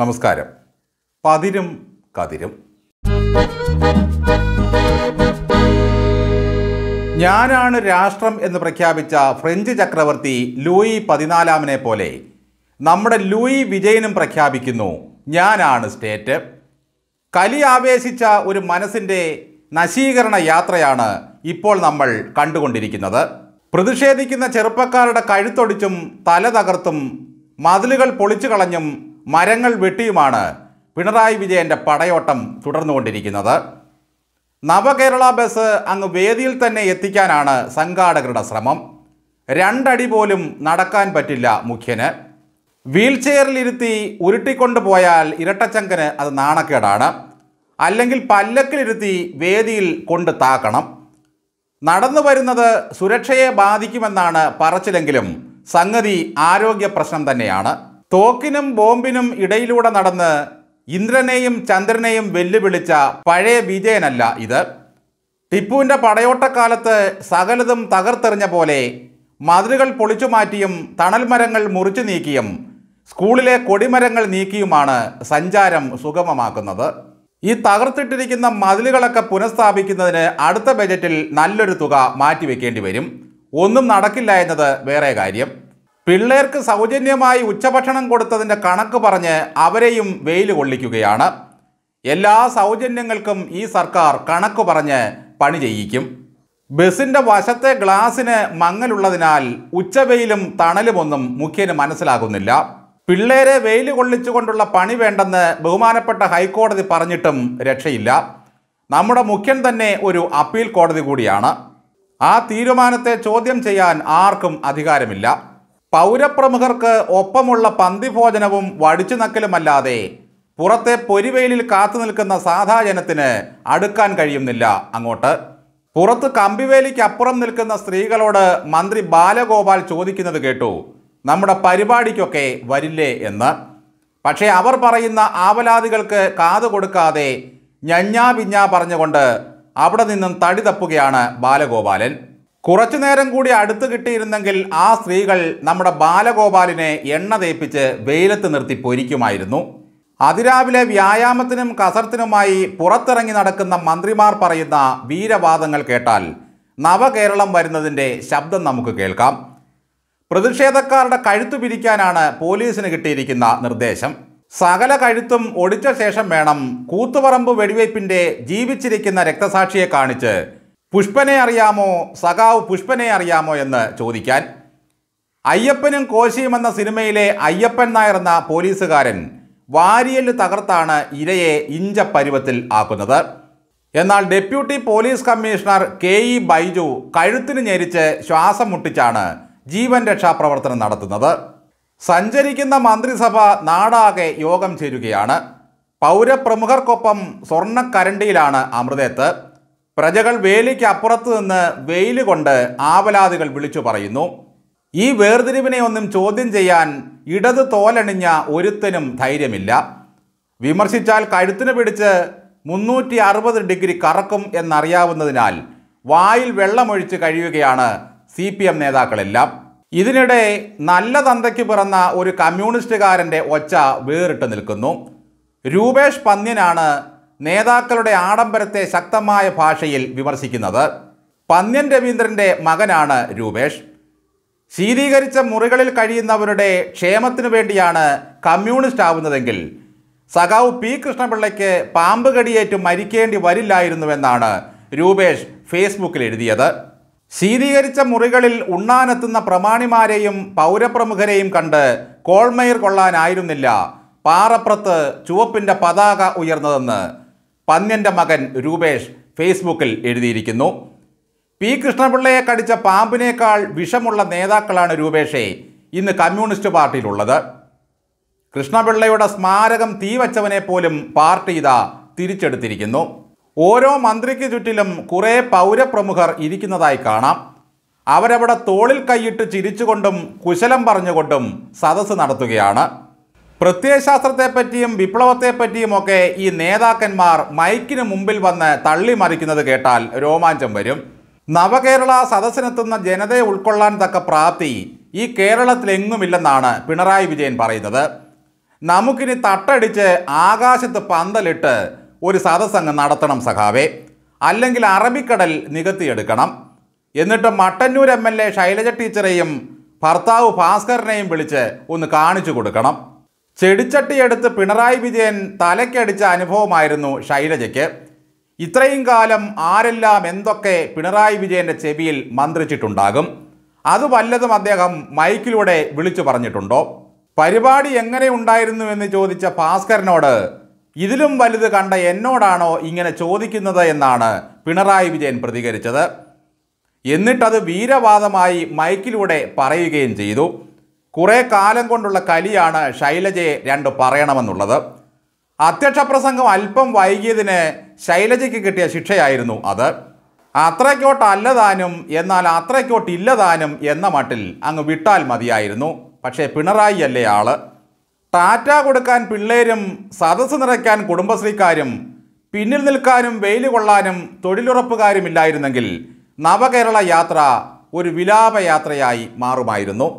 നമസ്കാരം പതിരും കതിരും ഞാനാണ് രാഷ്ട്രം എന്ന് പ്രഖ്യാപിച്ച ഫ്രഞ്ച് ചക്രവർത്തി ലൂയി പതിനാലാമനെ പോലെ നമ്മുടെ ലൂയി വിജയനും പ്രഖ്യാപിക്കുന്നു ഞാനാണ് സ്റ്റേറ്റ് കലി ആവേശിച്ച ഒരു മനസ്സിൻ്റെ നശീകരണ യാത്രയാണ് ഇപ്പോൾ നമ്മൾ കണ്ടുകൊണ്ടിരിക്കുന്നത് പ്രതിഷേധിക്കുന്ന ചെറുപ്പക്കാരുടെ കഴുത്തൊടിച്ചും തല തകർത്തും മതിലുകൾ പൊളിച്ചു കളഞ്ഞും മരങ്ങൾ വെട്ടിയുമാണ് പിണറായി വിജയൻ്റെ പടയോട്ടം തുടർന്നുകൊണ്ടിരിക്കുന്നത് നവകേരള ബസ് അങ്ങ് വേദിയിൽ തന്നെ എത്തിക്കാനാണ് സംഘാടകരുടെ ശ്രമം രണ്ടടി പോലും നടക്കാൻ പറ്റില്ല മുഖ്യന് വീൽചെയറിലിരുത്തി ഉരുട്ടിക്കൊണ്ടു പോയാൽ ഇരട്ടച്ചങ്കന് അത് നാണക്കേടാണ് അല്ലെങ്കിൽ പല്ലക്കിലിരുത്തി വേദിയിൽ കൊണ്ട് താക്കണം നടന്നു വരുന്നത് സുരക്ഷയെ ബാധിക്കുമെന്നാണ് പറച്ചിലെങ്കിലും സംഗതി ആരോഗ്യ പ്രശ്നം തന്നെയാണ് തോക്കിനും ബോംബിനും ഇടയിലൂടെ നടന്ന് ഇന്ദ്രനെയും ചന്ദ്രനെയും വെല്ലുവിളിച്ച പഴയ വിജയനല്ല ഇത് ടിപ്പുവിൻ്റെ പടയോട്ടക്കാലത്ത് സകലതും തകർത്തെറിഞ്ഞ പോലെ മതിലുകൾ പൊളിച്ചു മാറ്റിയും തണൽ മരങ്ങൾ മുറിച്ചു നീക്കിയും സ്കൂളിലെ കൊടിമരങ്ങൾ നീക്കിയുമാണ് സഞ്ചാരം സുഗമമാക്കുന്നത് ഈ തകർത്തിട്ടിരിക്കുന്ന മതിലുകളൊക്കെ പുനഃസ്ഥാപിക്കുന്നതിന് അടുത്ത ബജറ്റിൽ നല്ലൊരു തുക മാറ്റിവെക്കേണ്ടി വരും ഒന്നും നടക്കില്ല എന്നത് വേറെ കാര്യം പിള്ളേർക്ക് സൗജന്യമായി ഉച്ചഭക്ഷണം കൊടുത്തതിൻ്റെ കണക്ക് പറഞ്ഞ് അവരെയും വെയിൽ കൊള്ളിക്കുകയാണ് എല്ലാ സൗജന്യങ്ങൾക്കും ഈ സർക്കാർ കണക്ക് പറഞ്ഞ് പണി ചെയ്യിക്കും ബസിൻ്റെ വശത്തെ ഗ്ലാസിന് മങ്ങലുള്ളതിനാൽ ഉച്ചവെയിലും തണലുമൊന്നും മുഖ്യന് മനസ്സിലാകുന്നില്ല പിള്ളേരെ വെയിൽ കൊള്ളിച്ചുകൊണ്ടുള്ള പണി വേണ്ടെന്ന് ബഹുമാനപ്പെട്ട ഹൈക്കോടതി പറഞ്ഞിട്ടും രക്ഷയില്ല നമ്മുടെ മുഖ്യൻ തന്നെ ഒരു അപ്പീൽ കോടതി കൂടിയാണ് ആ തീരുമാനത്തെ ചോദ്യം ചെയ്യാൻ ആർക്കും അധികാരമില്ല പൗരപ്രമുഖർക്ക് ഒപ്പമുള്ള പന്തിഭോജനവും വടിച്ചു നക്കലുമല്ലാതെ പുറത്തെ പൊരിവെയിലിൽ കാത്തു നിൽക്കുന്ന സാധാജനത്തിന് അടുക്കാൻ കഴിയുന്നില്ല അങ്ങോട്ട് പുറത്ത് കമ്പിവേലിക്ക് അപ്പുറം നിൽക്കുന്ന സ്ത്രീകളോട് മന്ത്രി ബാലഗോപാൽ ചോദിക്കുന്നത് കേട്ടു നമ്മുടെ പരിപാടിക്കൊക്കെ വരില്ലേ എന്ന് പക്ഷേ അവർ പറയുന്ന ആവലാദികൾക്ക് കാതു കൊടുക്കാതെ ഞഞ്ഞാ ബിഞ്ഞാ പറഞ്ഞുകൊണ്ട് അവിടെ നിന്നും തടി തപ്പുകയാണ് ബാലഗോപാലൻ കുറച്ചു നേരം കൂടി അടുത്ത് കിട്ടിയിരുന്നെങ്കിൽ ആ സ്ത്രീകൾ നമ്മുടെ ബാലഗോപാലിനെ എണ്ണ തേപ്പിച്ച് വെയിലത്ത് നിർത്തി പൊരിക്കുമായിരുന്നു അതിരാവിലെ വ്യായാമത്തിനും കസർത്തിനുമായി പുറത്തിറങ്ങി നടക്കുന്ന മന്ത്രിമാർ പറയുന്ന വീരവാദങ്ങൾ കേട്ടാൽ നവകേരളം വരുന്നതിൻ്റെ ശബ്ദം നമുക്ക് കേൾക്കാം പ്രതിഷേധക്കാരുടെ കഴുത്തു പിരിക്കാനാണ് പോലീസിന് കിട്ടിയിരിക്കുന്ന നിർദ്ദേശം സകല കഴുത്തും ഒടിച്ച ശേഷം വേണം കൂത്തുപറമ്പ് വെടിവയ്പ്പിൻ്റെ ജീവിച്ചിരിക്കുന്ന രക്തസാക്ഷിയെ കാണിച്ച് പുഷ്പനെ അറിയാമോ സഖാവ് പുഷ്പനെ അറിയാമോ എന്ന് ചോദിക്കാൻ അയ്യപ്പനും കോശിയും എന്ന സിനിമയിലെ അയ്യപ്പൻ നായർ എന്ന പോലീസുകാരൻ വാരിയല് തകർത്താണ് ഇരയെ പരുവത്തിൽ ആക്കുന്നത് എന്നാൽ deputy police commissioner K E Baiju കഴുത്തിന് ഞെരിച്ച് ശ്വാസം മുട്ടിച്ചാണ് ജീവൻ രക്ഷാപ്രവർത്തനം നടത്തുന്നത് സഞ്ചരിക്കുന്ന മന്ത്രിസഭ നാടാകെ യോഗം ചേരുകയാണ് പൗരപ്രമുഖർക്കൊപ്പം സ്വർണ്ണക്കരണ്ടിയിലാണ് അമൃതേത്ത് പ്രജകൾ വേലിക്ക് അപ്പുറത്ത് നിന്ന് വെയിൽ കൊണ്ട് ആവലാദികൾ വിളിച്ചു പറയുന്നു ഈ വേർതിരിവിനെ ഒന്നും ചോദ്യം ചെയ്യാൻ ഇടത് തോലണിഞ്ഞ ഒരുത്തനും ധൈര്യമില്ല വിമർശിച്ചാൽ കഴുത്തിന് പിടിച്ച് മുന്നൂറ്റി അറുപത് ഡിഗ്രി കറക്കും എന്നറിയാവുന്നതിനാൽ വായിൽ വെള്ളമൊഴിച്ച് കഴിയുകയാണ് സി പി എം നേതാക്കളെല്ലാം ഇതിനിടെ നല്ല തന്തയ്ക്ക് പിറന്ന ഒരു കമ്മ്യൂണിസ്റ്റുകാരൻ്റെ ഒച്ച വേറിട്ട് നിൽക്കുന്നു രൂപേഷ് പന്ന്യനാണ് നേതാക്കളുടെ ആഡംബരത്തെ ശക്തമായ ഭാഷയിൽ വിമർശിക്കുന്നത് പന്ന്യൻ രവീന്ദ്രൻ്റെ മകനാണ് രൂപേഷ് ശീതീകരിച്ച മുറികളിൽ കഴിയുന്നവരുടെ ക്ഷേമത്തിനു വേണ്ടിയാണ് കമ്മ്യൂണിസ്റ്റ് ആവുന്നതെങ്കിൽ സഖാവ് പി കൃഷ്ണപിള്ളയ്ക്ക് പാമ്പ് കടിയേറ്റ് മരിക്കേണ്ടി വരില്ലായിരുന്നുവെന്നാണ് രൂപേഷ് ഫേസ്ബുക്കിൽ എഴുതിയത് ശീതീകരിച്ച മുറികളിൽ ഉണ്ണാനെത്തുന്ന പ്രമാണിമാരെയും പൗരപ്രമുഖരെയും കണ്ട് കോൾമയിർ കൊള്ളാനായിരുന്നില്ല പാറപ്പുറത്ത് ചുവപ്പിൻ്റെ പതാക ഉയർന്നതെന്ന് പന്ന്യൻ്റെ മകൻ രൂപേഷ് ഫേസ്ബുക്കിൽ എഴുതിയിരിക്കുന്നു പി കൃഷ്ണപിള്ളയെ കടിച്ച പാമ്പിനേക്കാൾ വിഷമുള്ള നേതാക്കളാണ് രൂപേഷെ ഇന്ന് കമ്മ്യൂണിസ്റ്റ് പാർട്ടിയിലുള്ളത് കൃഷ്ണപിള്ളയുടെ സ്മാരകം തീവച്ചവനെ പോലും പാർട്ടി ഇതാ തിരിച്ചെടുത്തിരിക്കുന്നു ഓരോ മന്ത്രിക്ക് ചുറ്റിലും കുറേ പൗരപ്രമുഖർ ഇരിക്കുന്നതായി കാണാം അവരവിടെ തോളിൽ കൈയിട്ട് ചിരിച്ചുകൊണ്ടും കുശലം പറഞ്ഞുകൊണ്ടും സദസ്സ് നടത്തുകയാണ് പ്രത്യയശാസ്ത്രത്തെപ്പറ്റിയും ഒക്കെ ഈ നേതാക്കന്മാർ മൈക്കിന് മുമ്പിൽ വന്ന് തള്ളി മറിക്കുന്നത് കേട്ടാൽ രോമാഞ്ചം വരും നവകേരള സദസ്സിനെത്തുന്ന ജനതയെ ഉൾക്കൊള്ളാൻ തക്ക പ്രാപ്തി ഈ കേരളത്തിലെങ്ങുമില്ലെന്നാണ് പിണറായി വിജയൻ പറയുന്നത് നമുക്കിനി തട്ടടിച്ച് ആകാശത്ത് പന്തലിട്ട് ഒരു സദസ്സങ്ങ് നടത്തണം സഖാവേ അല്ലെങ്കിൽ അറബിക്കടൽ നികത്തിയെടുക്കണം എന്നിട്ട് Mattannur M L A Shailaja ടീച്ചറെയും ഭർത്താവ് ഭാസ്കരനെയും വിളിച്ച് ഒന്ന് കാണിച്ചു കൊടുക്കണം ചെടിച്ചട്ടിയെടുത്ത് പിണറായി വിജയൻ തലക്കടിച്ച അനുഭവമായിരുന്നു ശൈലജയ്ക്ക് ഇത്രയും കാലം ആരെല്ലാം എന്തൊക്കെ പിണറായി വിജയൻ്റെ ചെവിയിൽ മന്ത്രിച്ചിട്ടുണ്ടാകും അത് വല്ലതും അദ്ദേഹം മൈക്കിലൂടെ വിളിച്ചു പറഞ്ഞിട്ടുണ്ടോ പരിപാടി എങ്ങനെ ഉണ്ടായിരുന്നു എന്ന് ചോദിച്ച ഭാസ്കരനോട് ഇതിലും വലുത് കണ്ട എന്നോടാണോ ഇങ്ങനെ ചോദിക്കുന്നത് എന്നാണ് പിണറായി വിജയൻ പ്രതികരിച്ചത് എന്നിട്ടത് വീരവാദമായി മൈക്കിലൂടെ പറയുകയും ചെയ്തു കുറേ കാലം കൊണ്ടുള്ള കലിയാണ് ശൈലജയെ രണ്ട് പറയണമെന്നുള്ളത് അധ്യക്ഷ പ്രസംഗം അല്പം വൈകിയതിന് ശൈലജയ്ക്ക് കിട്ടിയ ശിക്ഷയായിരുന്നു അത് അത്രയ്ക്കോട്ടല്ലതാനും എന്നാൽ അത്രയ്ക്കോട്ടില്ലതാനും എന്ന മട്ടിൽ അങ്ങ് വിട്ടാൽ മതിയായിരുന്നു പക്ഷേ പിണറായി അല്ലേ ആള് ടാറ്റ കൊടുക്കാൻ പിള്ളേരും സദസ്സ് നിറയ്ക്കാൻ കുടുംബശ്രീക്കാരും പിന്നിൽ നിൽക്കാനും വെയിൽ കൊള്ളാനും ഇല്ലായിരുന്നെങ്കിൽ നവകേരള യാത്ര ഒരു വിലാപയാത്രയായി മാറുമായിരുന്നു